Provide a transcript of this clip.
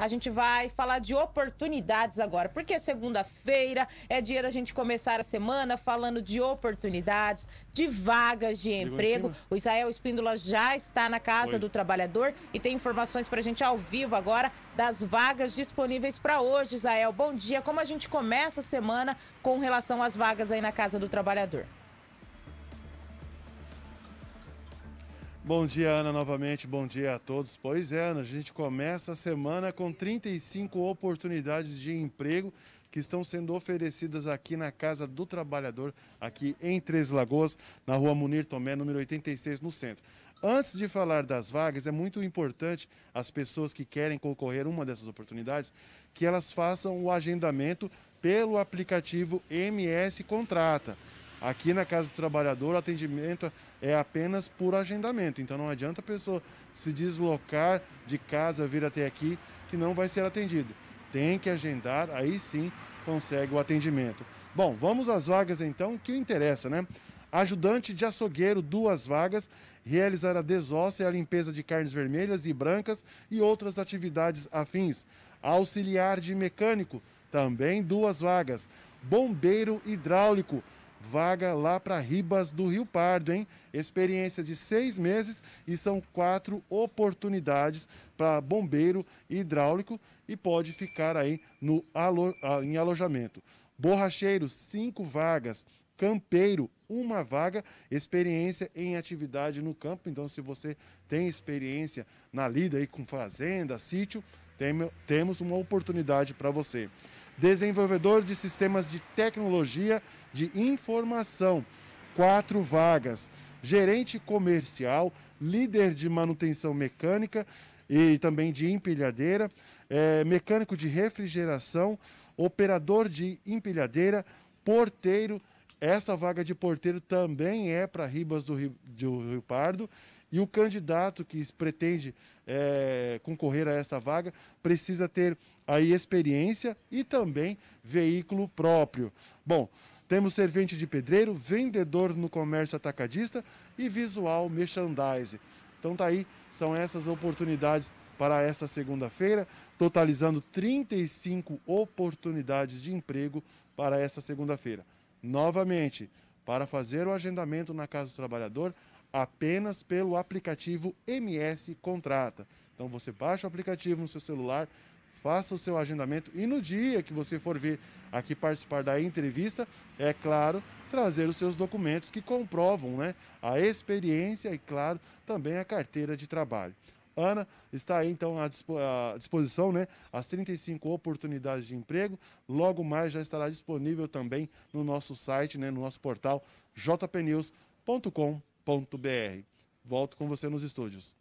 A gente vai falar de oportunidades agora, porque é segunda-feira é dia da gente começar a semana falando de oportunidades, de vagas de emprego. O Israel Espíndola já está na Casa Oi. do Trabalhador e tem informações para a gente ao vivo agora das vagas disponíveis para hoje. Israel, bom dia. Como a gente começa a semana com relação às vagas aí na Casa do Trabalhador? Bom dia, Ana, novamente. Bom dia a todos. Pois é, Ana, a gente começa a semana com 35 oportunidades de emprego que estão sendo oferecidas aqui na Casa do Trabalhador, aqui em Três Lagoas, na rua Munir Tomé, número 86, no centro. Antes de falar das vagas, é muito importante as pessoas que querem concorrer a uma dessas oportunidades que elas façam o agendamento pelo aplicativo MS Contrata. Aqui na Casa do Trabalhador, o atendimento é apenas por agendamento. Então não adianta a pessoa se deslocar de casa, vir até aqui, que não vai ser atendido. Tem que agendar, aí sim consegue o atendimento. Bom, vamos às vagas então, que interessa, né? Ajudante de açougueiro, duas vagas. Realizar a desossa e a limpeza de carnes vermelhas e brancas e outras atividades afins. Auxiliar de mecânico, também duas vagas. Bombeiro hidráulico, vaga lá para Ribas do Rio Pardo, hein? Experiência de seis meses e são quatro oportunidades para bombeiro hidráulico e pode ficar aí no alo... Ah, em alojamento. Borracheiro, cinco vagas. Campeiro, uma vaga, experiência em atividade no campo. Então, se você tem experiência na lida aí com fazenda, sítio, tem, temos uma oportunidade para você. Desenvolvedor de sistemas de tecnologia de informação, quatro vagas. Gerente comercial, líder de manutenção mecânica e também de empilhadeira, é, mecânico de refrigeração, operador de empilhadeira, porteiro. Essa vaga de porteiro também é para Ribas do Rio, do Rio Pardo e o candidato que pretende é, concorrer a esta vaga precisa ter aí experiência e também veículo próprio. Bom, temos servente de pedreiro, vendedor no comércio atacadista e visual merchandise. Então tá aí, são essas oportunidades para esta segunda-feira, totalizando 35 oportunidades de emprego para esta segunda-feira. Novamente, para fazer o agendamento na Casa do Trabalhador, apenas pelo aplicativo MS Contrata. Então você baixa o aplicativo no seu celular, faça o seu agendamento e no dia que você for vir aqui participar da entrevista, é claro, trazer os seus documentos que comprovam né, a experiência e, claro, também a carteira de trabalho. Ana está aí então à disposição, né? As 35 oportunidades de emprego. Logo mais já estará disponível também no nosso site, né? No nosso portal jpnews.com.br. Volto com você nos estúdios.